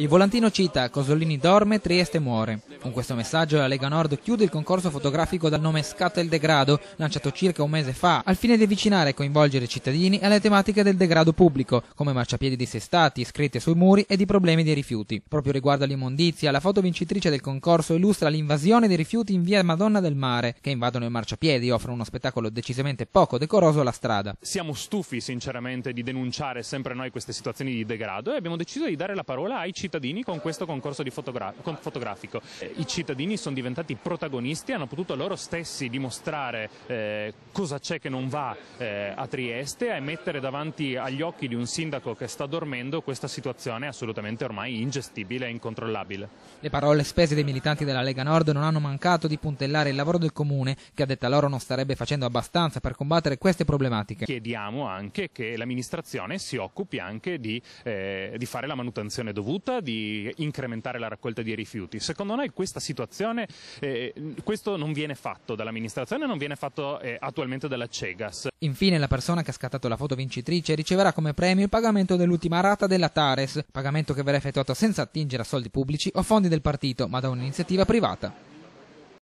Il volantino cita Cosolini dorme, Trieste muore. Con questo messaggio la Lega Nord chiude il concorso fotografico dal nome Scatta il degrado, lanciato circa un mese fa, al fine di avvicinare e coinvolgere i cittadini alle tematiche del degrado pubblico, come marciapiedi dissestati, scritte sui muri e di problemi dei rifiuti. Proprio riguardo all'immondizia, la foto vincitrice del concorso illustra l'invasione dei rifiuti in via Madonna del Mare, che invadono i marciapiedi e offrono uno spettacolo decisamente poco decoroso alla strada. Siamo stufi sinceramente di denunciare sempre noi queste situazioni di degrado e abbiamo deciso di dare la parola ai cittadini cittadini con questo concorso fotogra con fotografico. Eh, I cittadini sono diventati protagonisti, hanno potuto loro stessi dimostrare eh, cosa c'è che non va eh, a Trieste e mettere davanti agli occhi di un sindaco che sta dormendo questa situazione assolutamente ormai ingestibile e incontrollabile. Le parole spese dei militanti della Lega Nord non hanno mancato di puntellare il lavoro del comune che a detta loro non starebbe facendo abbastanza per combattere queste problematiche. Chiediamo anche che l'amministrazione si occupi anche di, eh, di fare la manutenzione dovuta, di incrementare la raccolta di rifiuti. Secondo noi questa situazione, eh, questo non viene fatto dall'amministrazione, non viene fatto eh, attualmente dalla Cegas. Infine la persona che ha scattato la foto vincitrice riceverà come premio il pagamento dell'ultima rata della Tares, pagamento che verrà effettuato senza attingere a soldi pubblici o fondi del partito, ma da un'iniziativa privata.